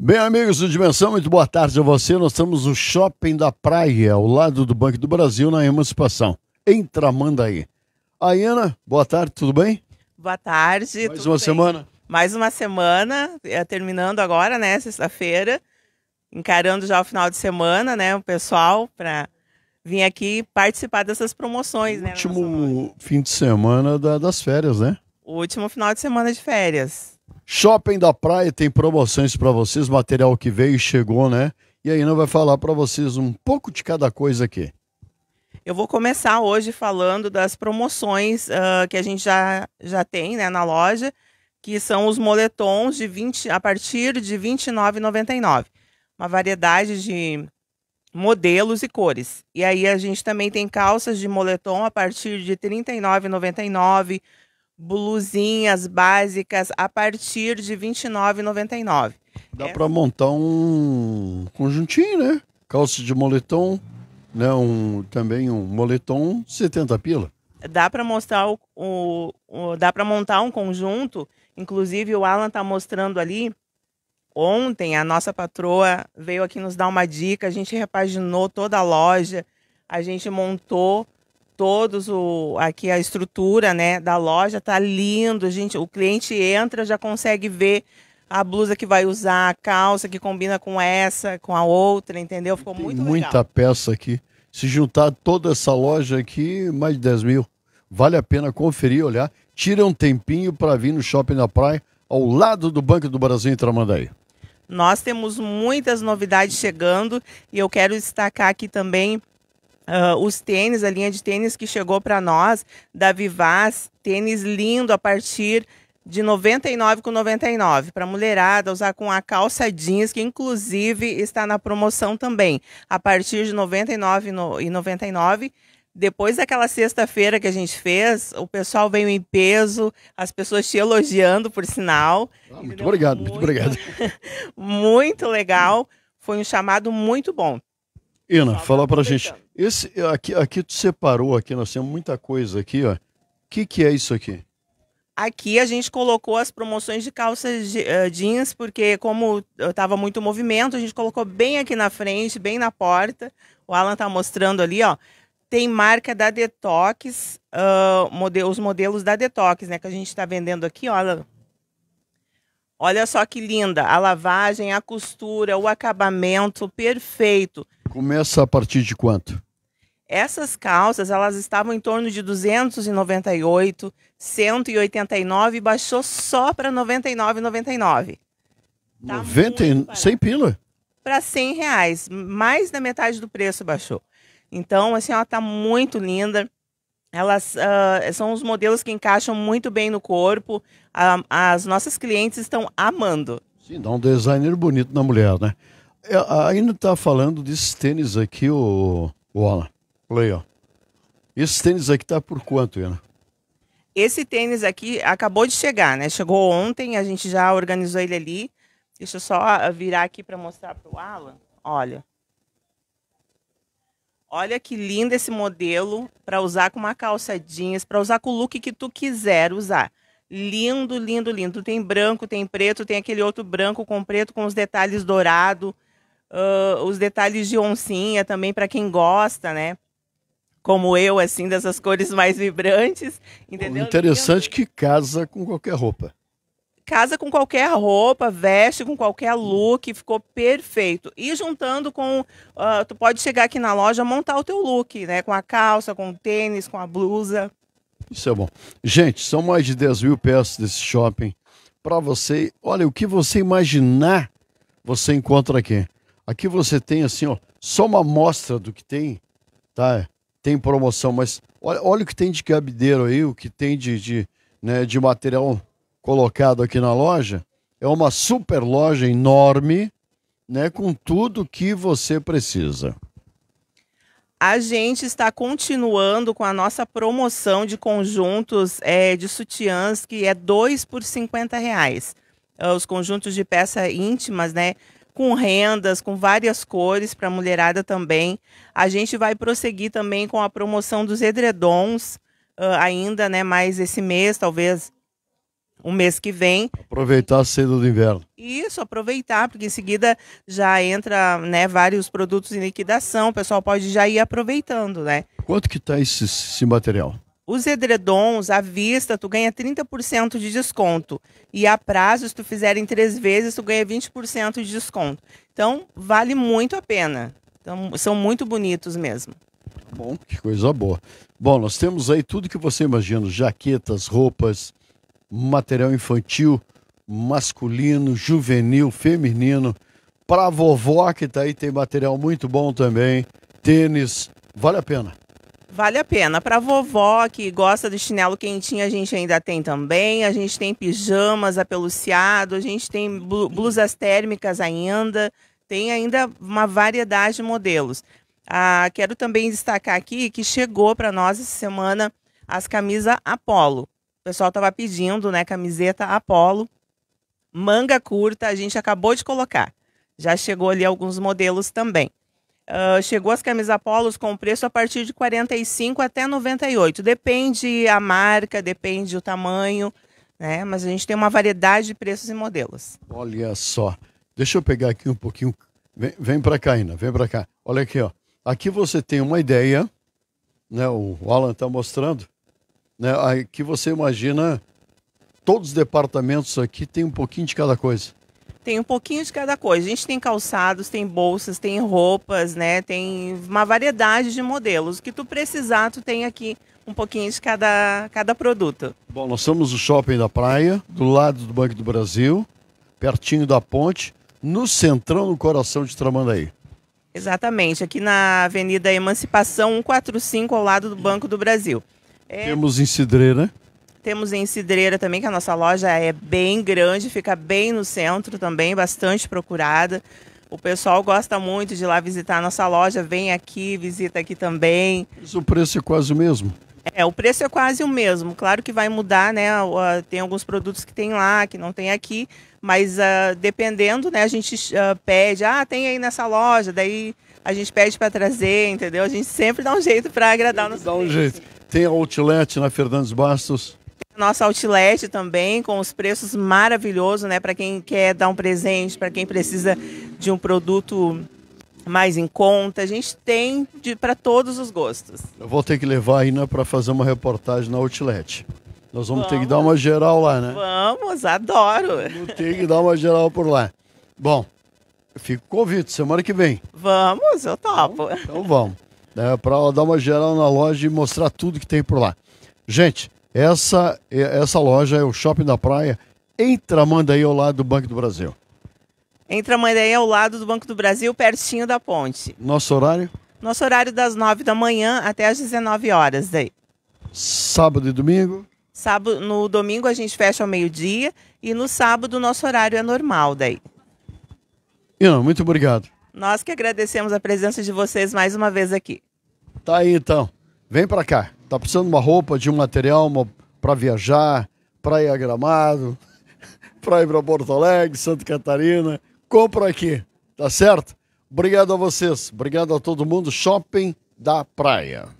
Bem, amigos do Dimensão, muito boa tarde a você. Nós estamos no Shopping da Praia, ao lado do Banco do Brasil, na Emancipação, Entra, manda Aí, Aiana, boa tarde, tudo bem? Boa tarde. Mais uma bem? semana. Mais uma semana, eh, terminando agora, né, sexta-feira, encarando já o final de semana, né, o pessoal, para vir aqui participar dessas promoções, o né? Último fim de semana da, das férias, né? O último final de semana de férias. Shopping da Praia tem promoções para vocês, material que veio e chegou, né? E aí não vai falar para vocês um pouco de cada coisa aqui. Eu vou começar hoje falando das promoções uh, que a gente já, já tem né, na loja, que são os moletons de 20, a partir de R$ 29,99. Uma variedade de modelos e cores. E aí a gente também tem calças de moletom a partir de R$ 39,99, blusinhas básicas a partir de R$ 29,99. Dá é. para montar um conjuntinho, né? Calça de moletom, né? Um, também um moletom 70 pila. Dá para mostrar o, o, o dá para montar um conjunto, inclusive o Alan tá mostrando ali. Ontem a nossa patroa veio aqui nos dar uma dica, a gente repaginou toda a loja, a gente montou todos, o, aqui a estrutura né, da loja tá lindo, gente. O cliente entra, já consegue ver a blusa que vai usar, a calça que combina com essa, com a outra, entendeu? Ficou Tem muito muita legal. peça aqui. Se juntar toda essa loja aqui, mais de 10 mil. Vale a pena conferir, olhar. Tira um tempinho para vir no Shopping da Praia, ao lado do Banco do Brasil em Tramandaí. Nós temos muitas novidades chegando e eu quero destacar aqui também Uh, os tênis, a linha de tênis que chegou para nós da Vivaz, tênis lindo a partir de 99 com 99 para mulherada usar com a calça jeans que inclusive está na promoção também a partir de 99 e 99 depois daquela sexta-feira que a gente fez, o pessoal veio em peso, as pessoas te elogiando, por sinal. Ah, muito obrigado, muito, muito obrigado. muito legal, foi um chamado muito bom. Ina, fala tá para gente. Esse aqui, aqui tu separou aqui, nós temos muita coisa aqui, ó. O que, que é isso aqui? Aqui a gente colocou as promoções de calças eh, jeans, porque como estava muito movimento, a gente colocou bem aqui na frente, bem na porta. O Alan tá mostrando ali, ó. Tem marca da Detox, uh, mode os modelos da Detox, né? Que a gente está vendendo aqui, Olha, Olha só que linda. A lavagem, a costura, o acabamento perfeito Começa a partir de quanto? Essas calças, elas estavam em torno de 298, 189 e baixou só para 99,99. Tá 90, 100 pila? Para 100 reais, mais da metade do preço baixou. Então, assim, ela tá muito linda. Elas uh, são os modelos que encaixam muito bem no corpo. Uh, as nossas clientes estão amando. Sim, dá um designer bonito na mulher, né? É, ainda está falando desses tênis aqui, o, Alan. Play, ó. Esse tênis aqui tá por quanto, Ana? Esse tênis aqui acabou de chegar, né? Chegou ontem, a gente já organizou ele ali. Deixa eu só ah, virar aqui para mostrar para o Alan. Olha. Olha que lindo esse modelo para usar com uma calça jeans, para usar com o look que tu quiser usar. Lindo, lindo, lindo. Tem branco, tem preto, tem aquele outro branco com preto com os detalhes dourado uh, os detalhes de oncinha também para quem gosta, né? Como eu, assim, dessas cores mais vibrantes, entendeu? Interessante que casa com qualquer roupa casa com qualquer roupa, veste com qualquer look, ficou perfeito. E juntando com, uh, tu pode chegar aqui na loja montar o teu look, né? Com a calça, com o tênis, com a blusa. Isso é bom. Gente, são mais de 10 mil peças desse shopping para você. Olha, o que você imaginar, você encontra aqui. Aqui você tem assim, ó, só uma amostra do que tem, tá? Tem promoção, mas olha, olha o que tem de cabideiro aí, o que tem de, de, né, de material colocado aqui na loja. É uma super loja enorme, né, com tudo que você precisa. A gente está continuando com a nossa promoção de conjuntos é, de sutiãs, que é 2 por 50 reais. Ah, os conjuntos de peça íntimas, né? com rendas, com várias cores para a mulherada também. A gente vai prosseguir também com a promoção dos edredons uh, ainda, né? Mais esse mês, talvez o mês que vem. Aproveitar cedo do inverno. Isso, aproveitar, porque em seguida já entra né, vários produtos em liquidação, o pessoal pode já ir aproveitando, né? Quanto que está esse, esse material? Os edredons à vista, tu ganha 30% de desconto. E a prazo, se tu fizer em três vezes, tu ganha 20% de desconto. Então, vale muito a pena. Então, são muito bonitos mesmo. Bom, que coisa boa. Bom, nós temos aí tudo que você imagina: jaquetas, roupas, material infantil, masculino, juvenil, feminino. Para vovó que está aí, tem material muito bom também. Tênis, vale a pena. Vale a pena. Para vovó que gosta de chinelo quentinho, a gente ainda tem também. A gente tem pijamas apeluciado, a gente tem uhum. blusas térmicas ainda. Tem ainda uma variedade de modelos. Ah, quero também destacar aqui que chegou para nós essa semana as camisas Apollo. O pessoal estava pedindo, né? Camiseta Apollo, manga curta. A gente acabou de colocar. Já chegou ali alguns modelos também. Uh, chegou as camisas polos com preço a partir de 45 até 98. Depende a marca, depende o tamanho, né? Mas a gente tem uma variedade de preços e modelos. Olha só. Deixa eu pegar aqui um pouquinho. Vem, vem para cá, Ina. Vem para cá. Olha aqui, ó. Aqui você tem uma ideia, né? O Alan está mostrando, né? Aqui você imagina todos os departamentos aqui tem um pouquinho de cada coisa tem um pouquinho de cada coisa. A gente tem calçados, tem bolsas, tem roupas, né? Tem uma variedade de modelos. O que tu precisar, tu tem aqui um pouquinho de cada, cada produto. Bom, nós somos o shopping da praia, do lado do Banco do Brasil, pertinho da ponte, no centrão, no coração de Tramandaí. Exatamente, aqui na Avenida Emancipação 145, ao lado do Banco do Brasil. É... Temos em Cidreira. Temos em Cidreira também, que a nossa loja é bem grande, fica bem no centro também, bastante procurada. O pessoal gosta muito de ir lá visitar a nossa loja, vem aqui, visita aqui também. Mas o preço é quase o mesmo? É, o preço é quase o mesmo. Claro que vai mudar, né? Tem alguns produtos que tem lá, que não tem aqui, mas uh, dependendo, né? A gente uh, pede, ah, tem aí nessa loja, daí a gente pede para trazer, entendeu? A gente sempre dá um jeito para agradar o nosso Dá um cliente. jeito. Tem a outlet na Fernandes Bastos? nosso outlet também, com os preços maravilhosos, né? Para quem quer dar um presente, para quem precisa de um produto mais em conta. A gente tem para todos os gostos. Eu vou ter que levar a Ina né, para fazer uma reportagem na Outlet. Nós vamos, vamos, ter que dar uma geral lá, né? Vamos, adoro. Vamos ter que dar uma geral por lá. Bom, fico convite, semana que vem. Vamos, eu topo. Então, então vamos. É, para dar uma geral na loja e mostrar tudo que tem por lá. Gente, essa, é, essa loja é o Shopping da Praia, entra manda aí ao lado do Banco do Brasil. entra manda aí ao lado do Banco do Brasil, pertinho da ponte. Nosso horário? Nosso horário das 9 da manhã até as 19 horas. Daí. Sábado e domingo? Sábado, no domingo a gente fecha ao meio-dia e no sábado o nosso horário é normal daí. Ina, muito obrigado. Nós que agradecemos a presença de vocês mais uma vez aqui. Tá aí então. Vem para cá. Está precisando de uma roupa, de um material para viajar, para ir a Gramado, para ir para Porto Alegre, Santa Catarina. Compra aqui, tá certo? Obrigado a vocês, obrigado a todo mundo. Shopping da Praia.